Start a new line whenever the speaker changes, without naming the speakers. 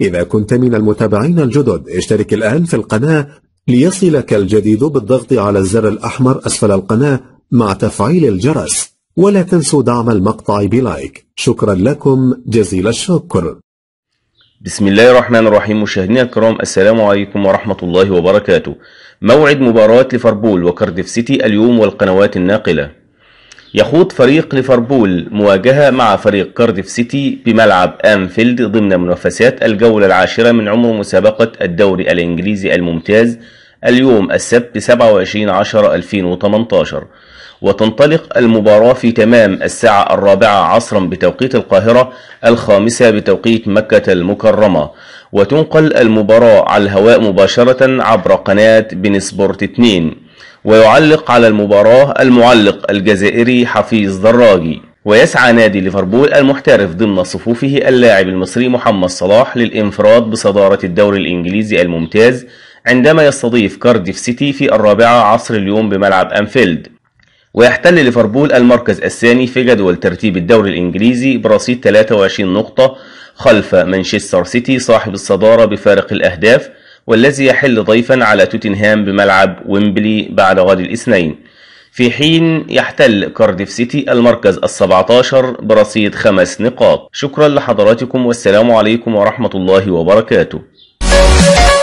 إذا كنت من المتابعين الجدد اشترك الآن في القناة ليصلك الجديد بالضغط على الزر الأحمر أسفل القناة مع تفعيل الجرس ولا تنسوا دعم المقطع بلايك شكرا لكم جزيل الشكر
بسم الله الرحمن الرحيم مشاهدينا الكرام السلام عليكم ورحمة الله وبركاته موعد مباراة ليفربول وكارديف سيتي اليوم والقنوات الناقلة يخوض فريق ليفربول مواجهة مع فريق كارديف سيتي بملعب أنفيلد ضمن منافسات الجولة العاشرة من عمر مسابقة الدوري الإنجليزي الممتاز اليوم السبت 27 10 2018 وتنطلق المباراة في تمام الساعة الرابعة عصرا بتوقيت القاهرة الخامسة بتوقيت مكة المكرمة وتنقل المباراة على الهواء مباشرة عبر قناة بنسبورت 2 ويعلق على المباراة المعلق الجزائري حفيظ دراجي ويسعى نادي ليفربول المحترف ضمن صفوفه اللاعب المصري محمد صلاح للانفراد بصدارة الدوري الإنجليزي الممتاز عندما يستضيف كارديف سيتي في الرابعة عصر اليوم بملعب أنفيلد ويحتل ليفربول المركز الثاني في جدول ترتيب الدوري الإنجليزي برصيد 23 نقطة خلف مانشستر سيتي صاحب الصدارة بفارق الأهداف والذي يحل ضيفا على توتنهام بملعب ويمبلي بعد غد الاثنين في حين يحتل كارديف سيتي المركز ال17 برصيد خمس نقاط شكرا لحضراتكم والسلام عليكم ورحمة الله وبركاته